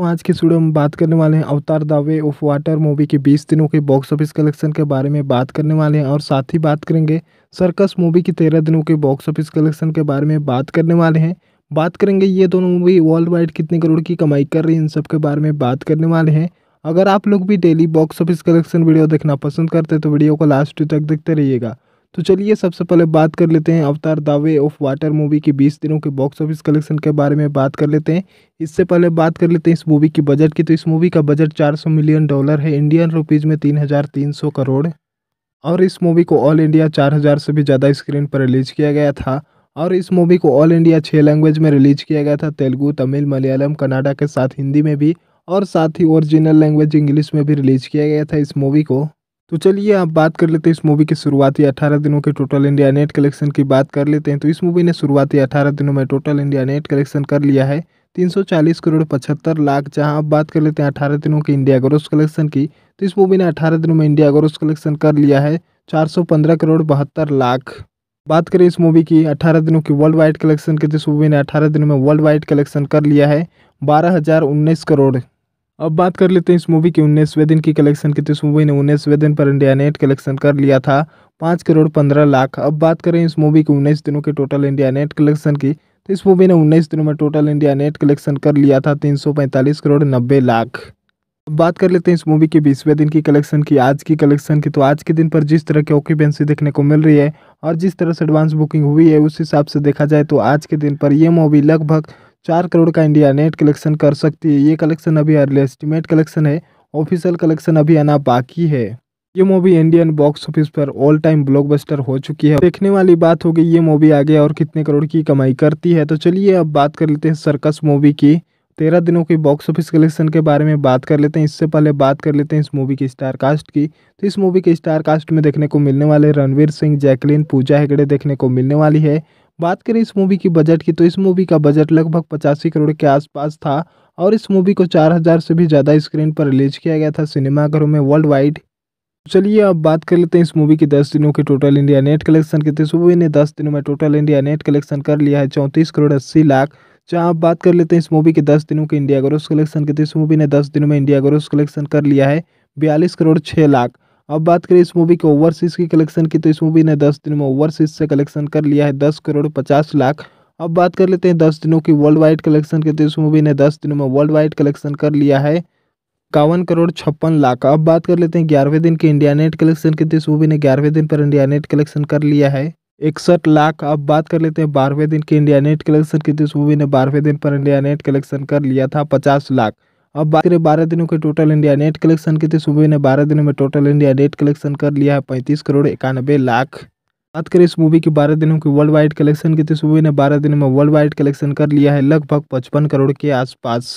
दोस्तों आज के स्टूडियो में बात करने वाले हैं Avatar the way of water movie के 20 दिनों के बॉक्स ऑफिस कलेक्शन के बारे में बात करने वाले हैं और साथ ही बात करेंगे सर्कस मूवी की 13 दिनों के बॉक्स ऑफिस कलेक्शन के बारे में बात करने वाले हैं बात करेंगे ये दोनों मूवी वर्ल्ड वाइड कितने करोड़ की कमाई कर रही है इन सब के बारे में बात करने वाले हैं अगर आप लोग भी daily box office collection video देखना पसंद करते हैं तो वीडियो को लास्ट तक देखते रहिएगा तो चलिए सबसे पहले बात कर लेते हैं अवतार दावे ऑफ वाटर मूवी के 20 दिनों के बॉक्स ऑफिस कलेक्शन के बारे में बात कर लेते हैं इससे पहले बात कर लेते हैं इस मूवी के बजट की तो इस मूवी का बजट 400 मिलियन डॉलर है इंडियन रुपीज़ में 3,300 करोड़ और इस मूवी को ऑल इंडिया चार से भी ज़्यादा स्क्रीन पर रिलीज किया गया था और इस मूवी को ऑल इंडिया छः लैंग्वेज में रिलीज किया गया था तेलुगू तमिल मलयालम कनाडा के साथ हिंदी में भी और साथ ही ओरिजिनल लैंग्वेज इंग्लिश में भी रिलीज किया गया था इस मूवी को तो चलिए आप बात कर लेते हैं इस मूवी की शुरुआती 18 दिनों के टोटल इंडिया नेट कलेक्शन की बात कर लेते हैं तो इस मूवी ने शुरुआती 18 दिनों में टोटल इंडिया नेट कलेक्शन कर लिया है 340 करोड़ पचहत्तर लाख जहां आप बात कर लेते हैं 18 दिनों के इंडिया ग्रोस कलेक्शन की तो इस मूवी ने अठारह दिनों में इंडिया ग्रोस कलेक्शन कर लिया है पंद्रह करोड़ बहत्तर लाख बात करें इस मूवी की अठारह दिनों की वर्ल्ड वाइड कलेक्शन की तो इस मूवी ने अठारह दिनों में वर्ल्ड वाइड कलेक्शन कर लिया है बारह करोड़ अब बात कर लेते हैं इस मूवी के उन्नीसवें दिन की कलेक्शन की तो इस मूवी ने उन्नीसवें दिन पर इंडिया नेट कलेक्शन कर लिया था पाँच करोड़ पंद्रह लाख अब बात करें इस मूवी के उन्नीस दिनों के टोटल इंडिया नेट कलेक्शन की तो इस मूवी ने उन्नीस दिनों में टोटल इंडिया नेट कलेक्शन कर लिया था तीन करोड़ नब्बे लाख अब बात कर लेते हैं इस मूवी के बीसवें दिन की कलेक्शन की आज की कलेक्शन की तो आज के दिन पर जिस तरह की ऑक्यूपेंसी देखने को मिल रही है और जिस तरह से एडवांस बुकिंग हुई है उस हिसाब से देखा जाए तो आज के दिन पर यह मूवी लगभग चार करोड़ का इंडिया नेट कलेक्शन कर सकती है ये कलेक्शन अभी अर्ली एस्टिमेट कलेक्शन है ऑफिशियल कलेक्शन अभी आना बाकी है ये मूवी इंडियन बॉक्स ऑफिस पर ऑल टाइम ब्लॉकबस्टर हो चुकी है देखने वाली बात होगी ये मूवी आगे और कितने करोड़ की कमाई करती है तो चलिए अब बात कर लेते हैं सर्कस मूवी की तेरह दिनों के बॉक्स ऑफिस कलेक्शन के बारे में बात कर लेते हैं इससे पहले बात कर लेते हैं इस मूवी की स्टार कास्ट की तो इस मूवी के स्टार कास्ट में देखने को मिलने वाले रणवीर सिंह जैकलिन पूजा हेगड़े देखने को मिलने वाली है बात करें इस मूवी की बजट की तो इस मूवी का बजट लगभग पचासी करोड़ के आसपास था और इस मूवी को 4000 से भी ज़्यादा स्क्रीन पर रिलीज किया गया था सिनेमाघरों में वर्ल्ड वाइड चलिए अब बात कर लेते हैं इस मूवी के 10 दिनों के टोटल इंडिया नेट कलेक्शन की तो इस मूवी ने 10 दिनों में टोटल इंडिया नेट कलेक्शन कर लिया है चौंतीस करोड़ अस्सी लाख जहाँ आप बात कर लेते हैं इस मूवी के दस दिनों के इंडिया ग्रोस कलेक्शन की तो इस मूवी ने दस दिनों में इंडिया ग्रोस कलेक्शन कर लिया है बयालीस करोड़ छः लाख अब बात करें इस मूवी के ओवरसीज़ की कलेक्शन की तो इस मूवी ने दस दिन में ओवरसीज़ से कलेक्शन कर लिया है दस करोड़ पचास लाख अब बात कर लेते हैं दस दिनों की वर्ल्ड वाइड कलेक्शन की तो इस मूवी ने दस दिनों में वर्ल्ड वाइड कलेक्शन कर लिया है इक्यावन करोड़ छप्पन लाख अब बात कर लेते हैं ग्यारहवें दिन के इंडिया नेट कलेक्शन की तो इस मूवी ने ग्यारहवें दिन पर इंडिया नेट कलेक्शन कर लिया है इकसठ लाख अब बात कर लेते हैं बारहवें दिन के इंडिया नेट कलेक्शन की तो इस मूवी ने बारहवें दिन पर इंडिया नेट कलेक्शन कर लिया था पचास लाख अब बात करें बारह दिनों के टोटल इंडिया नेट कलेक्शन की थी तो सुबह ने बारह दिनों में टोटल इंडिया नेट कलेक्शन कर लिया है पैंतीस करोड़ इक्यानबे लाख बात करें इस मूवी की बारह दिनों की वर्ल्ड वाइड कलेक्शन की थी तो सुबह ने बारह दिनों में वर्ल्ड वाइड कलेक्शन कर लिया है लगभग पचपन करोड़ के आसपास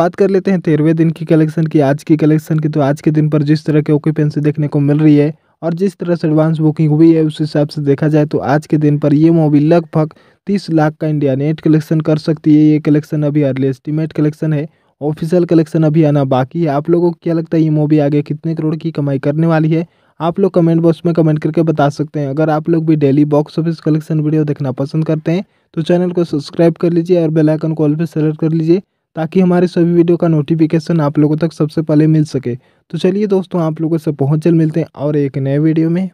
बात कर लेते हैं तेरहवें दिन की कलेक्शन की आज की कलेक्शन की तो आज के दिन पर जिस तरह की ऑक्यूपेंसी देखने को मिल रही है और जिस तरह से एडवांस बुकिंग हुई है उस हिसाब से देखा जाए तो आज के दिन पर ये मूवी लगभग तीस लाख का इंडिया नेट कलेक्शन कर सकती है ये कलेक्शन अभी अर्ली एस्टिमेट कलेक्शन है ऑफिशियल कलेक्शन अभी आना बाकी है आप लोगों को क्या लगता है ये मूवी आगे कितने करोड़ की कमाई करने वाली है आप लोग कमेंट बॉक्स में कमेंट करके बता सकते हैं अगर आप लोग भी daily box office collection video देखना पसंद करते हैं तो चैनल को सब्सक्राइब कर लीजिए और बेल आइकन को ऑल पे सेलेक्ट कर लीजिए ताकि हमारे सभी वीडियो का नोटिफिकेशन आप लोगों तक सबसे पहले मिल सके तो चलिए दोस्तों आप लोगों से पहुँच जल्द मिलते हैं और एक नए वीडियो में